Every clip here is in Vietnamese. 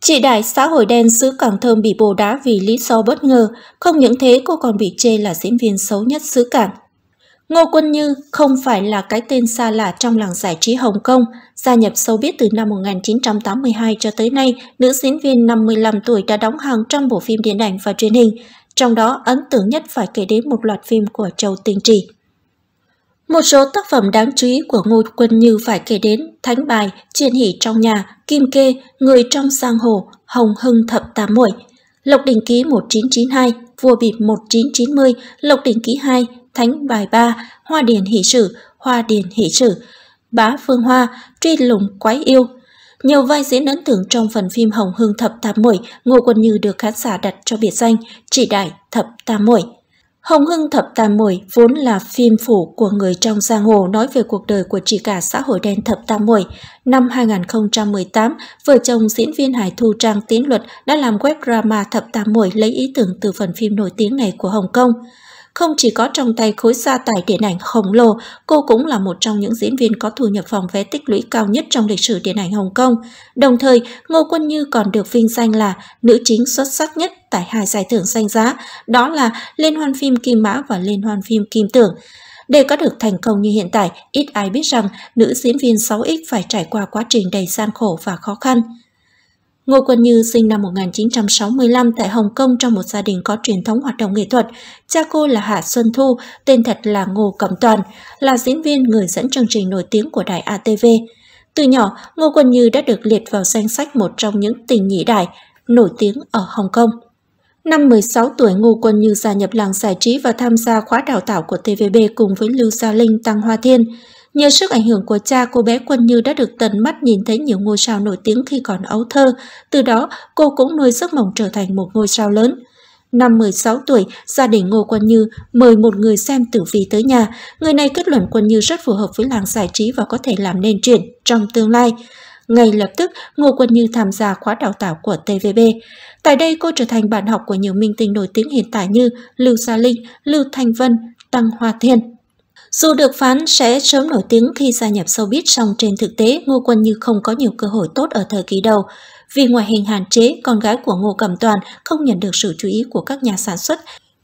Chị Đại xã hội đen xứ Cảng Thơm bị bồ đá vì lý do bất ngờ, không những thế cô còn bị chê là diễn viên xấu nhất xứ Cảng. Ngô Quân Như không phải là cái tên xa lạ trong làng giải trí Hồng Kông, gia nhập sâu biết từ năm 1982 cho tới nay, nữ diễn viên 55 tuổi đã đóng hàng trăm bộ phim điện ảnh và truyền hình, trong đó ấn tượng nhất phải kể đến một loạt phim của Châu Tinh Trì. Một số tác phẩm đáng chú ý của Ngô Quân Như phải kể đến Thánh Bài, Chiên Hỷ Trong Nhà, Kim Kê, Người Trong Sang Hồ, Hồng Hưng Thập Tám Muội, Lộc Đình Ký 1992, Vua Bịp 1990, Lộc Đình Ký 2, Thánh Bài 3, Hoa Điền Hỷ Sử, Hoa Điền Hỷ Sử, Bá Phương Hoa, Truy Lùng Quái Yêu, nhiều vai diễn ấn tượng trong phần phim Hồng Hương Thập Tam Muội, Ngô Quân Như được khán giả đặt cho biệt danh Chị Đại Thập Tam Muội. Hồng Hưng Thập Tam Muội vốn là phim phủ của người trong giang hồ nói về cuộc đời của chị cả xã hội đen Thập Tam Muội. Năm 2018, vợ chồng diễn viên Hải Thu Trang Tiến Luật đã làm web drama Thập Tam Muội lấy ý tưởng từ phần phim nổi tiếng này của Hồng Kông. Không chỉ có trong tay khối gia tài điện ảnh khổng lồ, cô cũng là một trong những diễn viên có thu nhập phòng vé tích lũy cao nhất trong lịch sử điện ảnh Hồng Kông. Đồng thời, Ngô Quân Như còn được vinh danh là nữ chính xuất sắc nhất tại hai giải thưởng danh giá, đó là Liên hoan phim Kim Mã và Liên hoan phim Kim Tưởng. Để có được thành công như hiện tại, ít ai biết rằng nữ diễn viên 6X phải trải qua quá trình đầy gian khổ và khó khăn. Ngô Quân Như sinh năm 1965 tại Hồng Kông trong một gia đình có truyền thống hoạt động nghệ thuật. Cha cô là Hạ Xuân Thu, tên thật là Ngô Cẩm Toàn, là diễn viên người dẫn chương trình nổi tiếng của đài ATV. Từ nhỏ, Ngô Quân Như đã được liệt vào danh sách một trong những tình nhĩ đài nổi tiếng ở Hồng Kông. Năm 16 tuổi, Ngô Quân Như gia nhập làng giải trí và tham gia khóa đào tạo của TVB cùng với Lưu Gia Linh Tăng Hoa Thiên. Nhờ sức ảnh hưởng của cha, cô bé Quân Như đã được tận mắt nhìn thấy nhiều ngôi sao nổi tiếng khi còn ấu thơ. Từ đó, cô cũng nuôi giấc mộng trở thành một ngôi sao lớn. Năm 16 tuổi, gia đình Ngô Quân Như mời một người xem tử vi tới nhà. Người này kết luận Quân Như rất phù hợp với làng giải trí và có thể làm nên chuyện trong tương lai. Ngay lập tức, Ngô Quân Như tham gia khóa đào tạo của TVB. Tại đây, cô trở thành bạn học của nhiều minh tinh nổi tiếng hiện tại như Lưu Gia Linh, Lưu Thanh Vân, Tăng Hoa Thiên. Dù được phán sẽ sớm nổi tiếng khi gia nhập showbiz song trên thực tế Ngô Quân Như không có nhiều cơ hội tốt ở thời kỳ đầu. Vì ngoại hình hạn chế, con gái của Ngô Cẩm Toàn không nhận được sự chú ý của các nhà sản xuất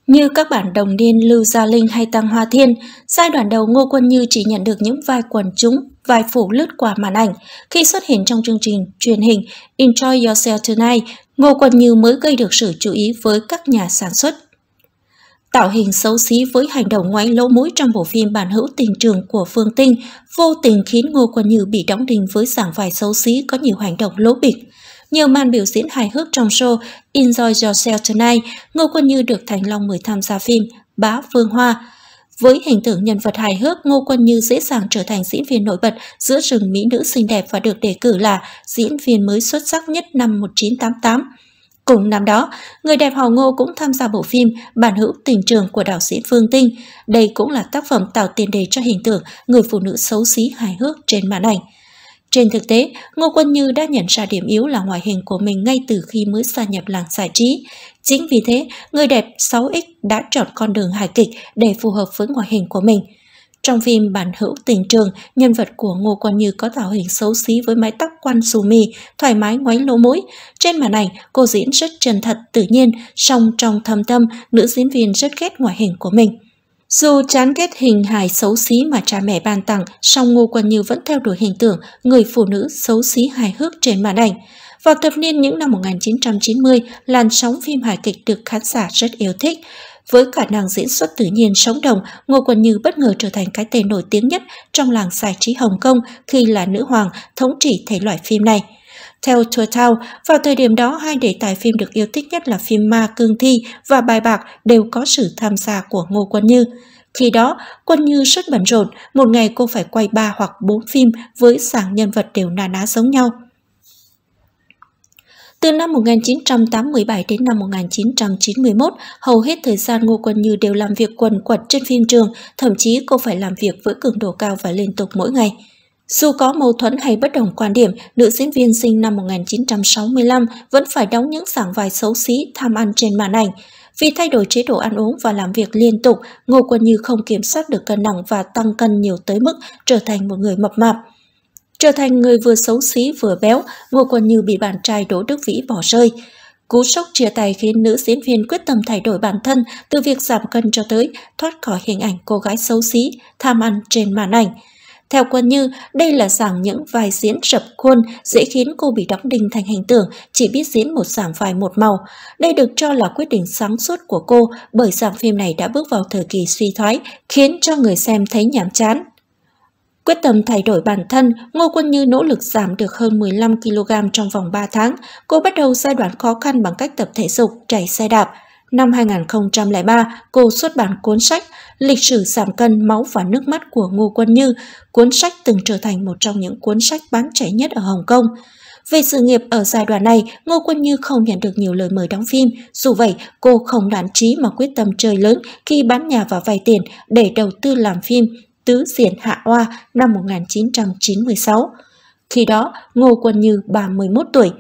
như các bản đồng niên Lưu Gia Linh hay Tăng Hoa Thiên, giai đoạn đầu Ngô Quân Như chỉ nhận được những vai quần chúng, vai phủ lướt qua màn ảnh. Khi xuất hiện trong chương trình truyền hình Enjoy Yourself Tonight, Ngô Quân Như mới gây được sự chú ý với các nhà sản xuất. Tạo hình xấu xí với hành động ngoáy lỗ mũi trong bộ phim Bản hữu tình trường của Phương Tinh vô tình khiến Ngô Quân Như bị đóng đinh với dạng vải xấu xí có nhiều hành động lỗ bịch. nhiều màn biểu diễn hài hước trong show Enjoy Yourself Tonight, Ngô Quân Như được Thành Long mời tham gia phim Bá Phương Hoa. Với hình tượng nhân vật hài hước, Ngô Quân Như dễ dàng trở thành diễn viên nổi bật giữa rừng mỹ nữ xinh đẹp và được đề cử là diễn viên mới xuất sắc nhất năm 1988. Cùng năm đó, người đẹp hồ Ngô cũng tham gia bộ phim Bản hữu tình trường của đạo sĩ Phương Tinh. Đây cũng là tác phẩm tạo tiền đề cho hình tượng người phụ nữ xấu xí hài hước trên màn ảnh. Trên thực tế, Ngô Quân Như đã nhận ra điểm yếu là ngoại hình của mình ngay từ khi mới gia nhập làng giải trí. Chính vì thế, người đẹp 6X đã chọn con đường hài kịch để phù hợp với ngoại hình của mình – trong phim Bản hữu tình trường, nhân vật của Ngô Quan Như có tạo hình xấu xí với mái tóc quăn xù mì, thoải mái ngoáy lỗ mũi. Trên màn ảnh, cô diễn rất chân thật, tự nhiên, song trong thâm tâm, nữ diễn viên rất ghét ngoại hình của mình. Dù chán ghét hình hài xấu xí mà cha mẹ ban tặng, song Ngô Quan Như vẫn theo đuổi hình tượng người phụ nữ xấu xí hài hước trên màn ảnh. Vào thập niên những năm 1990, làn sóng phim hài kịch được khán giả rất yêu thích. Với khả năng diễn xuất tự nhiên sống đồng, Ngô Quần Như bất ngờ trở thành cái tên nổi tiếng nhất trong làng giải trí Hồng Kông khi là nữ hoàng thống trị thể loại phim này. Theo Twitter, vào thời điểm đó hai đề tài phim được yêu thích nhất là phim Ma Cương Thi và Bài Bạc đều có sự tham gia của Ngô Quân Như. Khi đó, Quân Như rất bận rộn, một ngày cô phải quay 3 hoặc 4 phim với sàng nhân vật đều na ná giống nhau. Từ năm 1987 đến năm 1991, hầu hết thời gian Ngô Quân Như đều làm việc quần quật trên phim trường, thậm chí cô phải làm việc với cường độ cao và liên tục mỗi ngày. Dù có mâu thuẫn hay bất đồng quan điểm, nữ diễn viên sinh năm 1965 vẫn phải đóng những giảng vai xấu xí, tham ăn trên màn ảnh. Vì thay đổi chế độ ăn uống và làm việc liên tục, Ngô Quân Như không kiểm soát được cân nặng và tăng cân nhiều tới mức trở thành một người mập mạp trở thành người vừa xấu xí vừa béo, Ngô Quân Như bị bạn trai Đỗ Đức Vĩ bỏ rơi. Cú sốc chia tay khiến nữ diễn viên quyết tâm thay đổi bản thân từ việc giảm cân cho tới thoát khỏi hình ảnh cô gái xấu xí, tham ăn trên màn ảnh. Theo Quân Như, đây là giảng những vai diễn rập khuôn dễ khiến cô bị đóng đinh thành hình tượng, chỉ biết diễn một giảng vai một màu. Đây được cho là quyết định sáng suốt của cô bởi giảng phim này đã bước vào thời kỳ suy thoái, khiến cho người xem thấy nhàm chán. Quyết tâm thay đổi bản thân, Ngô Quân Như nỗ lực giảm được hơn 15 kg trong vòng 3 tháng. Cô bắt đầu giai đoạn khó khăn bằng cách tập thể dục, chạy xe đạp. Năm 2003, cô xuất bản cuốn sách Lịch sử giảm cân, máu và nước mắt của Ngô Quân Như. Cuốn sách từng trở thành một trong những cuốn sách bán chạy nhất ở Hồng Kông. Về sự nghiệp ở giai đoạn này, Ngô Quân Như không nhận được nhiều lời mời đóng phim. Dù vậy, cô không đoạn trí mà quyết tâm chơi lớn khi bán nhà và vay tiền để đầu tư làm phim Tứ diện Hạ Oa năm 1996. Khi đó, Ngô Quân Như 31 tuổi.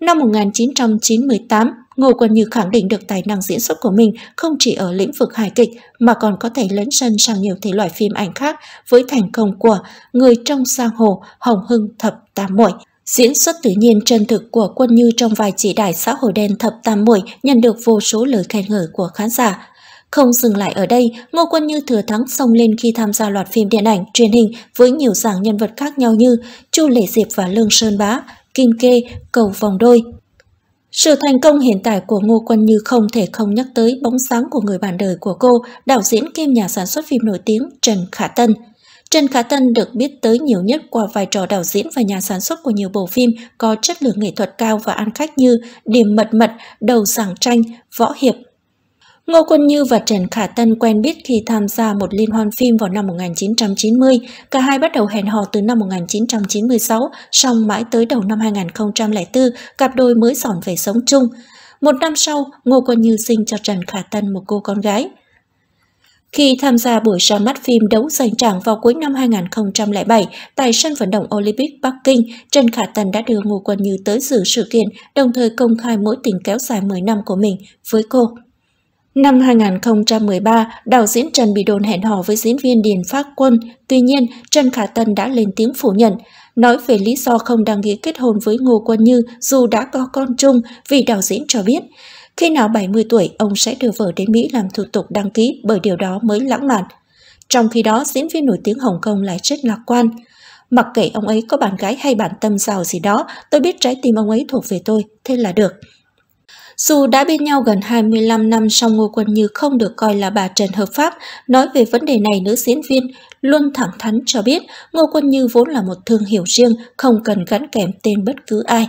Năm 1998, Ngô Quân Như khẳng định được tài năng diễn xuất của mình không chỉ ở lĩnh vực hài kịch mà còn có thể lấn sân sang nhiều thể loại phim ảnh khác với thành công của Người trong giang hồ, Hồng Hưng Thập Tam Muội. Diễn xuất tự nhiên chân thực của Quân Như trong vài chỉ đại xã hội đen Thập Tam Muội nhận được vô số lời khen ngợi của khán giả. Không dừng lại ở đây, Ngô Quân Như thừa thắng xông lên khi tham gia loạt phim điện ảnh, truyền hình với nhiều dạng nhân vật khác nhau như Chu Lệ Diệp và Lương Sơn Bá, Kim Kê, Cầu Vòng Đôi. Sự thành công hiện tại của Ngô Quân Như không thể không nhắc tới bóng sáng của người bạn đời của cô, đạo diễn kiêm nhà sản xuất phim nổi tiếng Trần Khả Tân. Trần Khả Tân được biết tới nhiều nhất qua vai trò đạo diễn và nhà sản xuất của nhiều bộ phim có chất lượng nghệ thuật cao và ăn khách như Điểm Mật Mật, Đầu Giảng Tranh, Võ Hiệp, Ngô Quân Như và Trần Khả Tân quen biết khi tham gia một liên hoan phim vào năm 1990, cả hai bắt đầu hẹn hò từ năm 1996, song mãi tới đầu năm 2004, cặp đôi mới dọn về sống chung. Một năm sau, Ngô Quân Như sinh cho Trần Khả Tân một cô con gái. Khi tham gia buổi ra mắt phim Đấu giành tràng vào cuối năm 2007 tại sân vận động Olympic Bắc Kinh, Trần Khả Tân đã đưa Ngô Quân Như tới dự sự kiện, đồng thời công khai mối tình kéo dài 10 năm của mình với cô. Năm 2013, đạo diễn Trần Bị Đồn hẹn hò với diễn viên Điền Phát Quân. Tuy nhiên, Trần Khả Tân đã lên tiếng phủ nhận, nói về lý do không đăng ký kết hôn với Ngô Quân Như dù đã có con chung vì đạo diễn cho biết. Khi nào 70 tuổi, ông sẽ đưa vợ đến Mỹ làm thủ tục đăng ký bởi điều đó mới lãng mạn. Trong khi đó, diễn viên nổi tiếng Hồng Kông lại rất lạc quan. Mặc kệ ông ấy có bạn gái hay bản tâm giàu gì đó, tôi biết trái tim ông ấy thuộc về tôi, thế là được. Dù đã bên nhau gần 25 năm song Ngô Quân Như không được coi là bà Trần hợp pháp, nói về vấn đề này nữ diễn viên luôn thẳng thắn cho biết Ngô Quân Như vốn là một thương hiệu riêng, không cần gắn kèm tên bất cứ ai.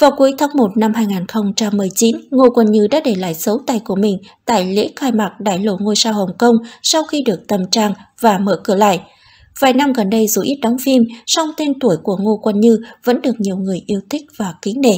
Vào cuối tháng 1 năm 2019, Ngô Quân Như đã để lại dấu tay của mình tại lễ khai mạc đại lộ ngôi sao Hồng Kông sau khi được tâm trang và mở cửa lại. Vài năm gần đây dù ít đóng phim, song tên tuổi của Ngô Quân Như vẫn được nhiều người yêu thích và kính nể.